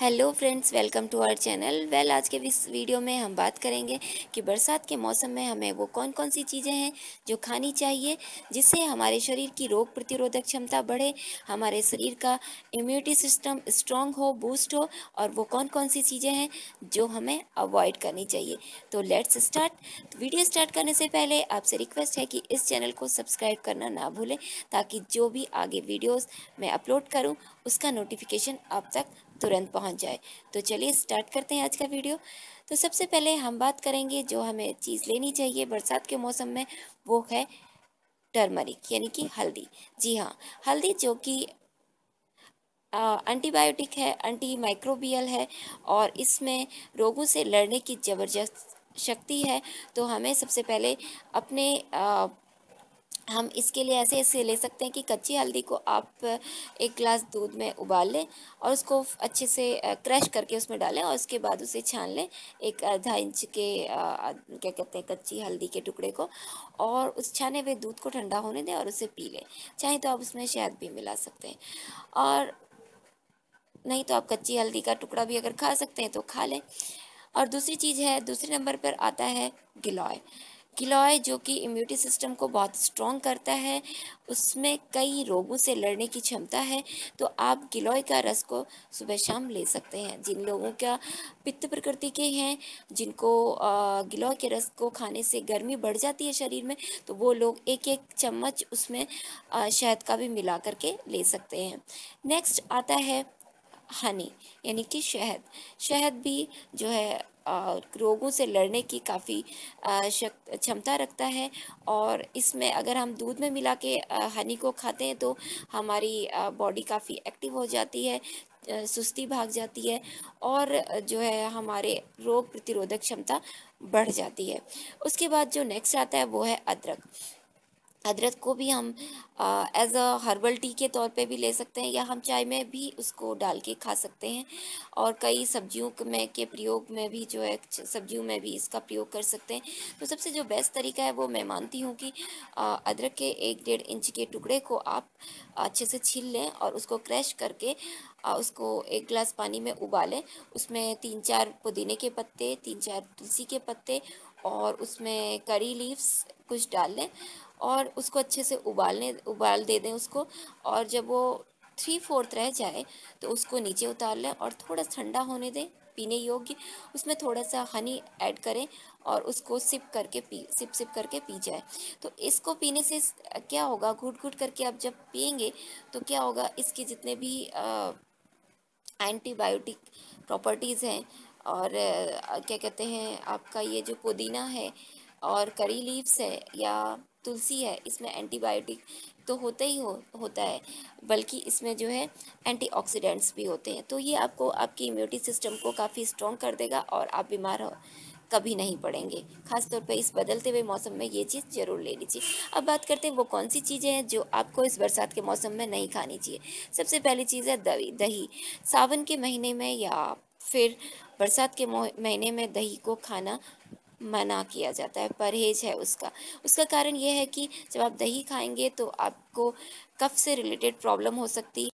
hello friends welcome to our channel well आज के इस वीडियो में हम बात करेंगे कि बरसात के मौसम में हमें वो कौन कौन सी चीज़ें हैं जो खानी चाहिए जिससे हमारे शरीर की रोग प्रतिरोधक क्षमता बढ़े हमारे शरीर का इम्यूनिटी सिस्टम स्ट्रांग हो बूस्ट हो और वो कौन कौन सी चीज़ें हैं जो हमें अवॉइड करनी चाहिए तो लेट्स स्टार्ट वीडियो स्टार्ट करने से पहले आपसे रिक्वेस्ट है कि इस चैनल को सब्सक्राइब करना ना भूलें ताकि जो भी आगे वीडियोज़ मैं अपलोड करूँ उसका नोटिफिकेशन आप तक तुरंत पहुंच जाए तो चलिए स्टार्ट करते हैं आज का वीडियो तो सबसे पहले हम बात करेंगे जो हमें चीज़ लेनी चाहिए बरसात के मौसम में वो है टर्मरिक यानी कि हल्दी जी हाँ हल्दी जो कि एंटीबायोटिक है एंटी माइक्रोबियल है और इसमें रोगों से लड़ने की ज़बरदस्त शक्ति है तो हमें सबसे पहले अपने आ, हम इसके लिए ऐसे ऐसे ले सकते हैं कि कच्ची हल्दी को आप एक गिलास दूध में उबाल लें और उसको अच्छे से क्रश करके उसमें डालें और उसके बाद उसे छान लें एक आधा इंच के क्या कहते हैं कच्ची हल्दी के टुकड़े को और उस छाने हुए दूध को ठंडा होने दें और उसे पी लें चाहे तो आप उसमें शहद भी मिला सकते हैं और नहीं तो आप कच्ची हल्दी का टुकड़ा भी अगर खा सकते हैं तो खा लें और दूसरी चीज़ है दूसरे नंबर पर आता है गिलॉय किलॉय जो कि इम्यूनिटी सिस्टम को बहुत स्ट्रॉन्ग करता है उसमें कई रोगों से लड़ने की क्षमता है तो आप गिलोय का रस को सुबह शाम ले सकते हैं जिन लोगों का पित्त प्रकृति के हैं जिनको गिलोय के रस को खाने से गर्मी बढ़ जाती है शरीर में तो वो लोग एक एक चम्मच उसमें शहद का भी मिला करके ले सकते हैं नेक्स्ट आता है हनी यानी कि शहद शहद भी जो है रोगों से लड़ने की काफ़ी क्षमता रखता है और इसमें अगर हम दूध में मिला के हनी को खाते हैं तो हमारी बॉडी काफ़ी एक्टिव हो जाती है सुस्ती भाग जाती है और जो है हमारे रोग प्रतिरोधक क्षमता बढ़ जाती है उसके बाद जो नेक्स्ट आता है वो है अदरक अदरक को भी हम एज अ हर्बल टी के तौर पे भी ले सकते हैं या हम चाय में भी उसको डाल के खा सकते हैं और कई सब्जियों में के प्रयोग में भी जो है सब्जियों में भी इसका प्रयोग कर सकते हैं तो सबसे जो बेस्ट तरीका है वो मैं मानती हूँ कि अदरक के एक डेढ़ इंच के टुकड़े को आप अच्छे से छील लें और उसको क्रैश करके उसको एक गिलास पानी में उबालें उसमें तीन चार पुदीने के पत्ते तीन चार तुलसी के पत्ते और उसमें करी लीव्स कुछ डाल लें और उसको अच्छे से उबालने उबाल दे दें उसको और जब वो थ्री फोर्थ रह जाए तो उसको नीचे उतार लें और थोड़ा ठंडा होने दें पीने योग्य उसमें थोड़ा सा हनी ऐड करें और उसको सिप करके पी सिप सिप करके पी जाए तो इसको पीने से क्या होगा घुट घुट करके आप जब पियेंगे तो क्या होगा इसके जितने भी एंटीबायोटिक प्रॉपर्टीज़ हैं और आ, क्या कहते हैं आपका ये जो पुदीना है और करी लीव्स है या तुलसी है इसमें एंटीबायोटिक तो होता ही हो होता है बल्कि इसमें जो है एंटीऑक्सीडेंट्स भी होते हैं तो ये आपको आपकी इम्यूनिटी सिस्टम को काफ़ी स्ट्रॉन्ग कर देगा और आप बीमार हो कभी नहीं पड़ेंगे खासतौर पर इस बदलते हुए मौसम में ये चीज़ ज़रूर ले लीजिए अब बात करते हैं वो कौन सी चीज़ें हैं जो आपको इस बरसात के मौसम में नहीं खानी चाहिए सबसे पहली चीज़ है दही दही सावन के महीने में या फिर बरसात के महीने में दही को खाना मना किया जाता है परहेज है उसका उसका कारण यह है कि जब आप दही खाएंगे तो आपको कफ से रिलेटेड प्रॉब्लम हो सकती